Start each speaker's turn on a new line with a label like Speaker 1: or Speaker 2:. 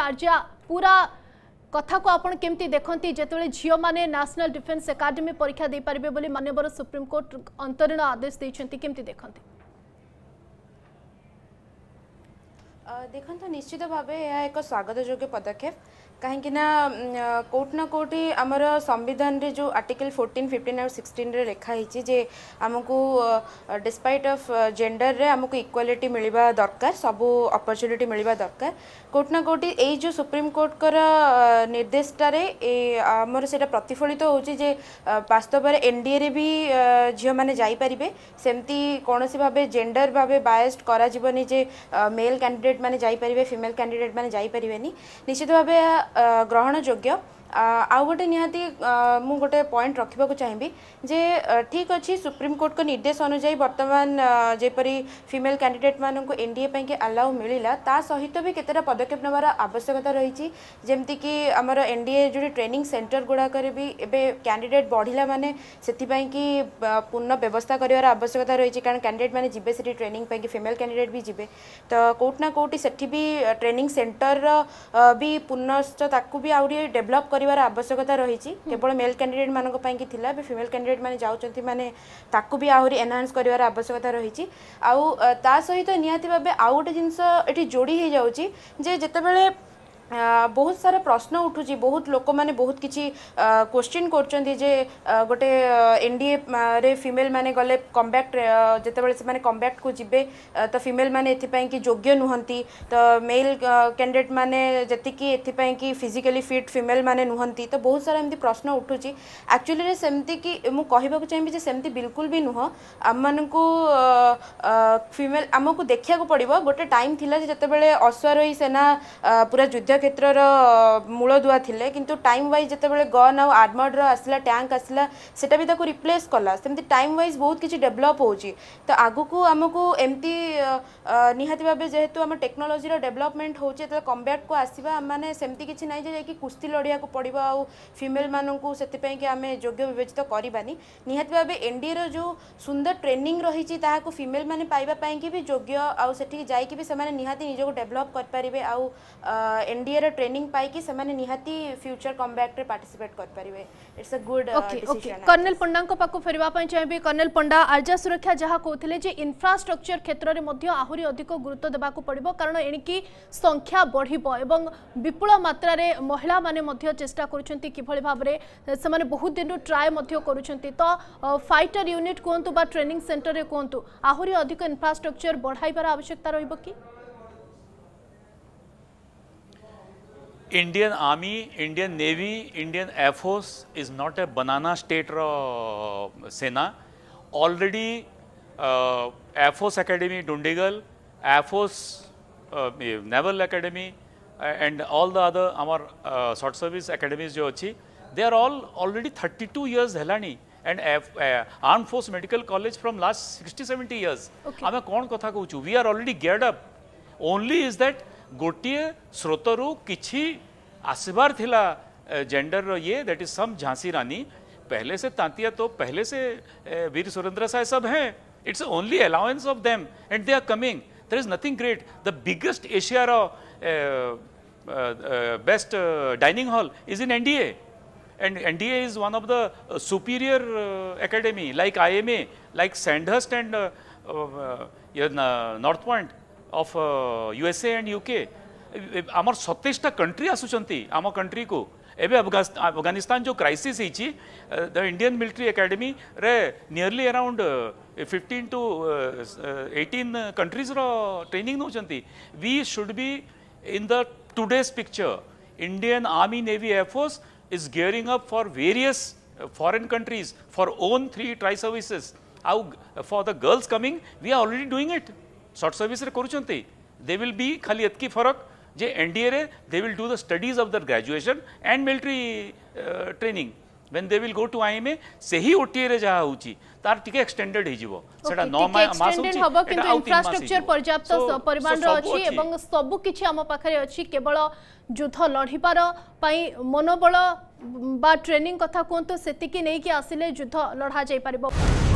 Speaker 1: आर्जा पूरा कथा को आपण केमती देखती जिते झील मैंने न्यासनाल डिफेन्स एकाडेमी परीक्षा दे पारे मानवर सुप्रीमकोर्ट अंतरीण आदेश देखते केमती देखते
Speaker 2: ଦେଖନ୍ତୁ ନିଶ୍ଚିତ ଭାବେ ଏହା ଏକ ସ୍ୱାଗତଯୋଗ୍ୟ ପଦକ୍ଷେପ କାହିଁକିନା କେଉଁଠି ନା କେଉଁଠି ଆମର ସମ୍ବିଧାନରେ ଯେଉଁ ଆର୍ଟିକଲ୍ ଫୋର୍ଟିନ୍ ଫିଫ୍ଟିନ୍ ଆଉ ସିକ୍ସଟିନ୍ରେ ଲେଖା ହେଇଛି ଯେ ଆମକୁ ଡିସ୍ପାଇଟ୍ ଅଫ୍ ଜେଣ୍ଡରରେ ଆମକୁ ଇକ୍ୱାଲିଟି ମିଳିବା ଦରକାର ସବୁ ଅପରଚ୍ୟୁନିଟି ମିଳିବା ଦରକାର କେଉଁଠି ନା କେଉଁଠି ଏଇ ଯେଉଁ ସୁପ୍ରିମକୋର୍ଟଙ୍କର ନିର୍ଦ୍ଦେଶଟାରେ ଆମର ସେଇଟା ପ୍ରତିଫଳିତ ହେଉଛି ଯେ ବାସ୍ତବରେ ଏନ୍ଡିଏରେ ବି ଝିଅମାନେ ଯାଇପାରିବେ ସେମିତି କୌଣସି ଭାବେ ଜେଣ୍ଡର ଭାବେ ବାୟସ୍ଡ କରାଯିବନି ଯେ ମେଲ୍ କ୍ୟାଣ୍ଡିଡେଟ୍ ମାନେ ଯାଇପାରିବେ ଫିମେଲ୍ କ୍ୟାଣ୍ଡିଡେଟ୍ ମାନେ ଯାଇପାରିବେନି ନିଶ୍ଚିତ ଭାବେ ग्रहण ग्रहणजोग्य ଆଉ ଗୋଟେ ନିହାତି ମୁଁ ଗୋଟେ ପଏଣ୍ଟ ରଖିବାକୁ ଚାହିଁବି ଯେ ଠିକ୍ ଅଛି ସୁପ୍ରିମକୋର୍ଟଙ୍କ ନିର୍ଦ୍ଦେଶ ଅନୁଯାୟୀ ବର୍ତ୍ତମାନ ଯେପରି ଫିମେଲ୍ କ୍ୟାଣ୍ଡିଡେଟ୍ମାନଙ୍କୁ ଏନ୍ ଡି ଏ ପାଇଁକି ଆଲାଉ ମିଳିଲା ତା ସହିତ ବି କେତେଟା ପଦକ୍ଷେପ ନେବାର ଆବଶ୍ୟକତା ରହିଛି ଯେମିତିକି ଆମର ଏନ୍ ଡି ଏ ଯେଉଁଠି ଟ୍ରେନିଂ ସେଣ୍ଟର ଗୁଡ଼ାକରେ ବି ଏବେ କ୍ୟାଣ୍ଡିଡେଟ୍ ବଢ଼ିଲା ମାନେ ସେଥିପାଇଁକି ପୂର୍ଣ୍ଣ ବ୍ୟବସ୍ଥା କରିବାର ଆବଶ୍ୟକତା ରହିଛି କାରଣ କ୍ୟାଣ୍ଡିଡେଟ୍ମାନେ ଯିବେ ସେଠି ଟ୍ରେନିଂ ପାଇଁକି ଫିମେଲ୍ କ୍ୟାଣ୍ଡିଡେଟ୍ ବି ଯିବେ ତ କେଉଁଠି ନା କେଉଁଠି ସେଠି ବି ଟ୍ରେନିଂ ସେଣ୍ଟରର ବି ପୁନଶ୍ଚ ତାକୁ ବି ଆହୁରି ଡେଭଲପ୍ କରି କରିବାର ଆବଶ୍ୟକତା ରହିଛି କେବଳ ମେଲ୍ କ୍ୟାଣ୍ଡିଡେଟ୍ ମାନଙ୍କ ପାଇଁକି ଥିଲା ଏବେ ଫିମେଲ୍ କ୍ୟାଣ୍ଡିଡେଟ୍ ମାନେ ଯାଉଛନ୍ତି ମାନେ ତାକୁ ବି ଆହୁରି ଏନହାନ୍ସ କରିବାର ଆବଶ୍ୟକତା ରହିଛି ଆଉ ତା ସହିତ ନିହାତି ଭାବେ ଆଉ ଗୋଟେ ଜିନିଷ ଏଠି ଯୋଡ଼ି ହେଇଯାଉଛି ଯେ ଯେତେବେଳେ बहुत सारा प्रश्न उठू बहुत लोक मैंने बहुत किसी क्वेश्चन कर गोटे एन डी ए फिमेल मैंने गले कम्बैक्ट जिते कम्बैक्ट को जी तो फिमेल मैंने कि योग्य नुहंती तो मेल कैंडिडेट मैंने जी एपं कि फिजिकली फिट फिमेल मैंने नुहंती तो बहुत सारा एमती प्रश्न उठू एक्चुअली सेमती कि मुझे कह चाहे सेमती बिलकुल भी नुह आम मानक फिमेल आमको देखा पड़ा गोटे टाइम थी जो जितेबाला अश्वारोही सेना पूरा युद्ध क्षेत्र मूलदुआ थे कि टाइम व्वज जो गन आउ आडमर आसला टैंक आसला से रिप्लेस कला से टाइम व्वज बहुत किसी डेभलप हो आगू आमको एमती निहाती भाव जेहेतु आम टेक्नोलोजी डेभलपमेंट हो कम्बैट को आसवा मैंने सेमती किसी ना जैसे कुस्ती लड़ाक पड़ा आउ फिमेल मानू से कि आम योग्य बेचित करानी निहाती भाव एन डी एर जो सुंदर ट्रेनिंग रही फिमेल मैंने पाइबापी योग्य आठ जाकि निजक डेभलप करेंगे आउ एन एनडीए ट्रेनिंग पाई से फ्यूचर कम्बैक्ट्रे पार्टीसीपेट करेंगे it's a good colonel Panda फेर चाहिए कर्णेल पंडा आर्जा सुरक्षा जहाँ कहते जे इनफ्रास्ट्रक्चर
Speaker 1: क्षेत्र में आहरी अधिक गुरुत्व देवाक पड़ो कारण एणिकी संख्या बढ़ विपु मात्र महिला मैंने चेषा कर बहुत दिन ट्राए कर तो फाइटर यूनिट कहतु ट्रेनिंग सेन्टर कहतु आहरी अधिक इनफ्रास्ट्रक्चर बढ़ाबार आवश्यकता रही कि
Speaker 3: Indian Army Indian Navy Indian Air Force is not a banana state सेना already Air Force Academy Dundigal Air Force naval academy and all the other आमर शॉर्ट सर्विस एकेडमीज जो अच्छी they are all already thirty two years है and armed force medical college from last 60 70 years आम कौन कथ कौ we are already गेड up only is that गोटे ସ୍ରୋତରୁ कि आसबार थिला जेंडर ये that is some Jhansi Rani पहले से तांतिया तो पहले से वीर सुरेंद्र साय सब हैं it's only allowance of them and they are coming there is nothing great the biggest Asia best dining hall is in NDA and NDA is one of the superior academy like I am a like Sandhurst and north point of USA and UK आम सतैशा country आसुंट आम country को एवं अफगानिस्तान जो crisis the Indian military academy रे nearly around fifteen to 18 countries रो training नौकरी we should be in the today's picture Indian Army Navy Air Force is gearing up for various foreign countries for own three tri services आउ for the girls coming we are already doing it short service they will be खाली एत फरक जे NDA रे they will do the studies of there graduation and military training when they will go to I M से ही OTA रे जहाँ हूँ तार ठीक एक्सटेंडेड ही जीवो सेटा नौ मास एक्सटेंडेड हबक किंतु इंफ्रास्ट्रक्चर पर्याप्त परिमाण रह ची एवं
Speaker 1: सबु किच्छ आम पाखरे अच्छी केवल युद्ध लड़ी पारो पाई मनोबल बा ट्रेनिंग कथा कौन तो सेती की नहीं की आसले युद्ध लड़ा जाए पारिबो